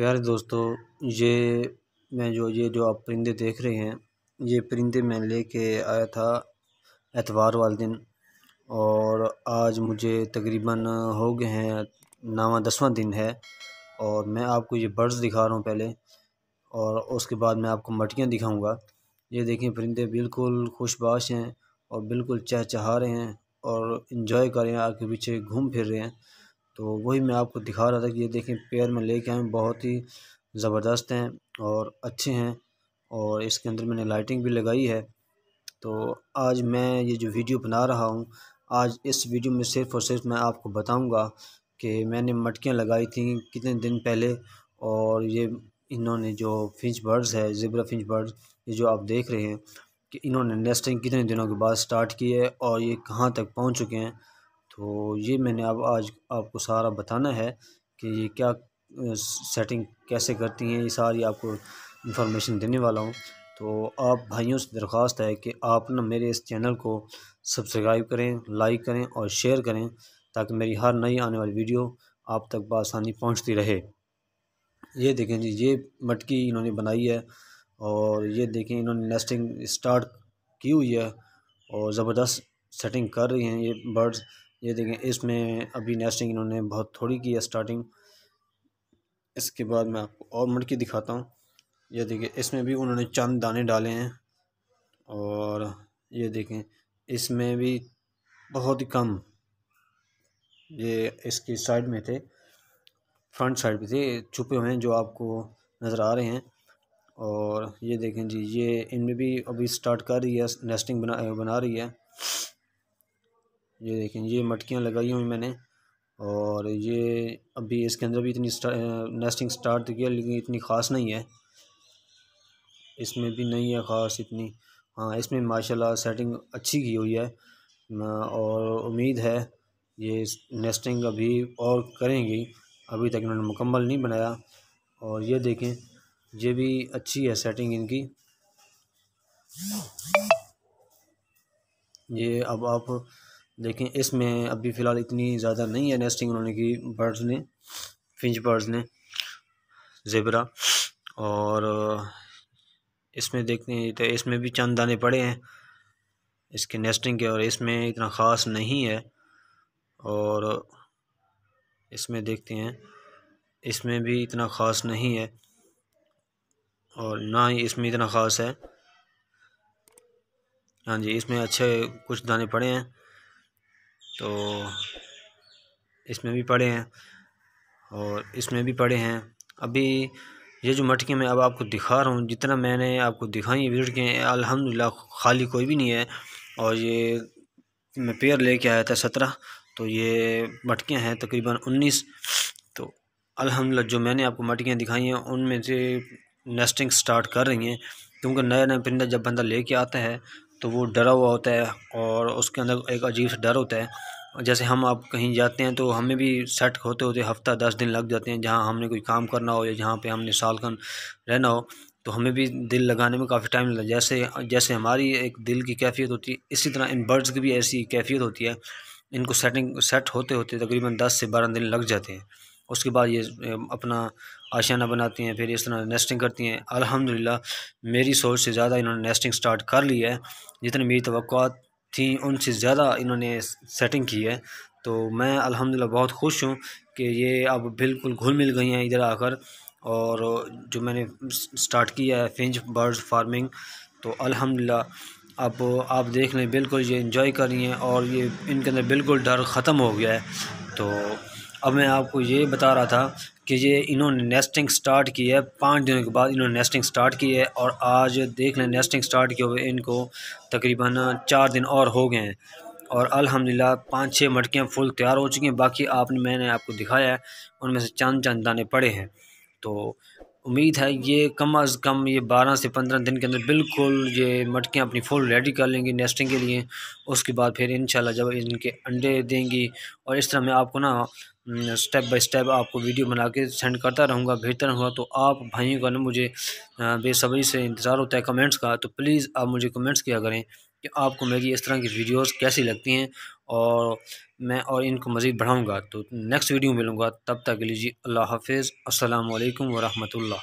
प्यारे दोस्तों ये मैं जो ये जो आप परिंदे देख रहे हैं ये परिंदे मैं लेके आया था एतवार वाले दिन और आज मुझे तकरीबन हो गए हैं नवा दसवां दिन है और मैं आपको ये बर्ड्स दिखा रहा हूँ पहले और उसके बाद मैं आपको मटकियाँ दिखाऊंगा ये देखें परिंदे बिल्कुल खुशबाश हैं और बिल्कुल चहचहा रहे हैं और इन्जॉय कर रहे हैं आगे पीछे घूम फिर रहे हैं तो वही मैं आपको दिखा रहा था कि ये देखें पेयर में लेके आए बहुत ही ज़बरदस्त हैं और अच्छे हैं और इसके अंदर मैंने लाइटिंग भी लगाई है तो आज मैं ये जो वीडियो बना रहा हूँ आज इस वीडियो में सिर्फ और सिर्फ मैं आपको बताऊँगा कि मैंने मटकियाँ लगाई थी कितने दिन पहले और ये इन्होंने जो फिंच बर्ड्स है ज़िब्रा फिंच बर्ड्स ये जो आप देख रहे हैं कि इन्होंने नेस्टिंग कितने दिनों के बाद स्टार्ट की है और ये कहाँ तक पहुँच चुके हैं तो ये मैंने अब आज आपको सारा बताना है कि ये क्या सेटिंग कैसे करती हैं ये सारी आपको इन्फॉर्मेशन देने वाला हूँ तो आप भाइयों से दरख्वास्त है कि आप ना मेरे इस चैनल को सब्सक्राइब करें लाइक करें और शेयर करें ताकि मेरी हर नई आने वाली वीडियो आप तक बसानी पहुँचती रहे ये देखें जी ये मटकी इन्होंने बनाई है और ये देखें इन्होंने नेस्टिंग स्टार्ट की हुई है और ज़बरदस्त सेटिंग कर रही हैं ये बर्ड्स ये देखें इसमें अभी नेस्टिंग इन्होंने बहुत थोड़ी की है स्टार्टिंग इसके बाद मैं आपको और मटकी दिखाता हूँ ये देखें इसमें भी उन्होंने चंद दाने डाले हैं और ये देखें इसमें भी बहुत ही कम ये इसकी साइड में थे फ्रंट साइड पे थे छुपे हुए हैं जो आपको नज़र आ रहे हैं और ये देखें जी ये इनमें भी अभी स्टार्ट कर रही है नेस्टिंग बना बना रही है ये देखें ये मटकियाँ लगाई हुई मैंने और ये अभी इसके अंदर भी इतनी स्टार, नेस्टिंग स्टार्ट किया लेकिन इतनी ख़ास नहीं है इसमें भी नहीं है ख़ास इतनी हाँ इसमें माशाल्लाह सेटिंग अच्छी की हुई है और उम्मीद है ये नेस्टिंग अभी और करेंगी अभी तक इन्होंने मुकम्मल नहीं बनाया और ये देखें ये भी अच्छी है सेटिंग इनकी ये अब आप लेकिन इसमें अभी फ़िलहाल इतनी ज़्यादा नहीं है नेस्टिंग उन्होंने की बर्ड्स ने फिंच बर्ड्स ने जेबरा और इसमें देखते हैं तो इसमें भी चंद दाने पड़े हैं इसके नेस्टिंग के और इसमें इतना ख़ास नहीं है और इसमें देखते हैं इसमें भी इतना ख़ास नहीं है और ना ही इसमें इतना ख़ास है हाँ जी इसमें अच्छे कुछ दाने पड़े हैं तो इसमें भी पड़े हैं और इसमें भी पड़े हैं अभी ये जो मटके मैं अब आपको दिखा रहा हूँ जितना मैंने आपको दिखाई है वीडियो के अलहमदिल्ला खाली कोई भी नहीं है और ये मैं पेयर लेके आया था सत्रह तो ये मटकियाँ हैं तकरीबन उन्नीस तो अलहमदिल्ला जो मैंने आपको मटकियाँ दिखाई हैं उनमें से नेस्टिंग स्टार्ट कर रही हैं क्योंकि नया नया परिंदा जब बंदा लेके आता है तो वो डरा हुआ होता है और उसके अंदर एक अजीब सा डर होता है जैसे हम आप कहीं जाते हैं तो हमें भी सेट होते होते हफ़्ता दस दिन लग जाते हैं जहाँ हमने कोई काम करना हो या जहाँ पे हमने साल खन रहना हो तो हमें भी दिल लगाने में काफ़ी टाइम लगता है जैसे जैसे हमारी एक दिल की कैफियत होती है इसी तरह इन बर्ड्स की भी ऐसी कैफियत होती है इनको सेटिंग सेट होते होते तकरीबन दस से बारह दिन लग जाते हैं उसके बाद ये अपना आशियाना बनाती हैं फिर इस तरह नेस्टिंग करती हैं अल्हम्दुलिल्लाह मेरी सोच से ज़्यादा इन्होंने नेस्टिंग स्टार्ट कर ली है जितनी मेरी तो थी उनसे ज़्यादा इन्होंने सेटिंग की है तो मैं अल्हम्दुलिल्लाह बहुत खुश हूँ कि ये अब बिल्कुल घुल मिल गई हैं इधर आकर और जो मैंने स्टार्ट किया है फिंच बर्ड फार्मिंग तो अल्हम्दुलिल्लाह अब आप देख लें बिल्कुल ये इन्जॉय कर रही हैं और ये इनके अंदर बिल्कुल डर ख़त्म हो गया है तो अब मैं आपको ये बता रहा था कि ये इन्होंने नेस्टिंग स्टार्ट की है पाँच दिनों के बाद इन्होंने नेस्टिंग स्टार्ट की है और आज देख लें नेस्टिंग स्टार्ट किए हुए इनको तकरीबन चार दिन और हो गए हैं और अल्हम्दुलिल्लाह पाँच छः मटकियाँ फुल तैयार हो चुकी हैं बाकी आपने मैंने आपको दिखाया है उनमें से चंद चंद दाने पड़े हैं तो उम्मीद है ये कम अज़ कम ये बारह से पंद्रह दिन के अंदर बिल्कुल ये मटकियाँ अपनी फुल रेडी कर लेंगी नेस्टिंग के लिए उसके बाद फिर इन जब इनके अंडे देंगी और इस तरह मैं आपको ना स्टेप बाय स्टेप आपको वीडियो बना के सेंड करता रहूँगा भेजता रहूँगा तो आप भाइयों का ना मुझे बेसब्री से इंतज़ार होता है कमेंट्स का तो प्लीज़ आप मुझे कमेंट्स किया करें कि आपको मेरी इस तरह की वीडियोस कैसी लगती हैं और मैं और इनको मज़ीद बढ़ाऊँगा तो नेक्स्ट वीडियो मिलूँगा तब तक लीजिए अल्लाह हाफिज़ असलकम वरहमल